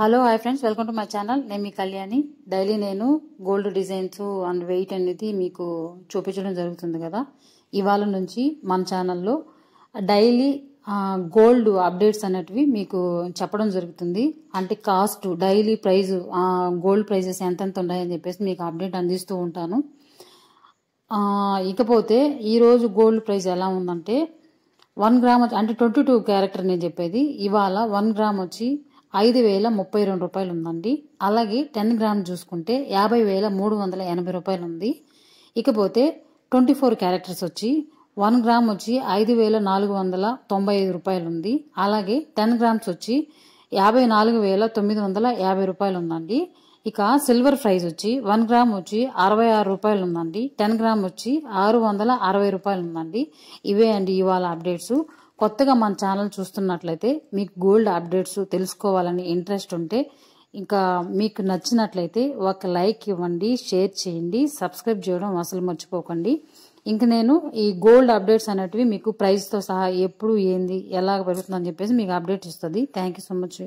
hello hi friends welcome to my channel నేను మీ Kalyani daily నేను గోల్డ్ డిజైన్స్ అండ్ వెయిట్ అనేది మీకు చూపించడం జరుగుతుంది కదా ఇవాళ నుంచి మన ఛానల్లో డైలీ గోల్డ్ అప్డేట్స్ అనేటివి మీకు చెప్పడం జరుగుతుంది అంటే cost daily price gold prices ఎంతెంత ఉన్నాయని చెప్పేసి మీకు అప్డేట్ అందిస్తూ ఉంటాను ఇకపోతే ఈరోజు గోల్డ్ ప్రైజ్ ఎలా ఉందంటే వన్ గ్రామ్ అంటే ట్వంటీ టూ క్యారెక్టర్ నేను చెప్పేది ఇవాళ వన్ గ్రామ్ వచ్చి ఐదు వేల ముప్పై రెండు రూపాయలు ఉందండి అలాగే టెన్ గ్రామ్ చూసుకుంటే యాభై వేల మూడు వందల ఎనభై రూపాయలు ఉంది ఇకపోతే ట్వంటీ ఫోర్ క్యారెక్టర్స్ వచ్చి వన్ గ్రామ్ వచ్చి ఐదు వేల నాలుగు వందల తొంభై ఐదు రూపాయలు ఉంది అలాగే టెన్ గ్రామ్స్ వచ్చి యాభై నాలుగు వేల తొమ్మిది వందల యాభై రూపాయలు ఉందండి ఇక సిల్వర్ ప్రైజ్ వచ్చి వన్ గ్రామ్ వచ్చి అరవై ఆరు రూపాయలు ఉందండి టెన్ గ్రామ్ వచ్చి ఆరు వందల అరవై రూపాయలు ఉందండి ఇవే అండి ఇవాళ అప్డేట్స్ కొత్తగా మన ఛానల్ చూస్తున్నట్లయితే మీకు గోల్డ్ అప్డేట్స్ తెలుసుకోవాలని ఇంట్రెస్ట్ ఉంటే ఇంకా మీకు నచ్చినట్లయితే ఒక లైక్ ఇవ్వండి షేర్ చేయండి సబ్స్క్రైబ్ చేయడం అసలు మర్చిపోకండి ఇంక నేను ఈ గోల్డ్ అప్డేట్స్ అనేటివి మీకు ప్రైస్తో సహా ఎప్పుడు ఏంది ఎలా పెరుగుతుందని చెప్పేసి మీకు అప్డేట్ ఇస్తుంది థ్యాంక్ సో మచ్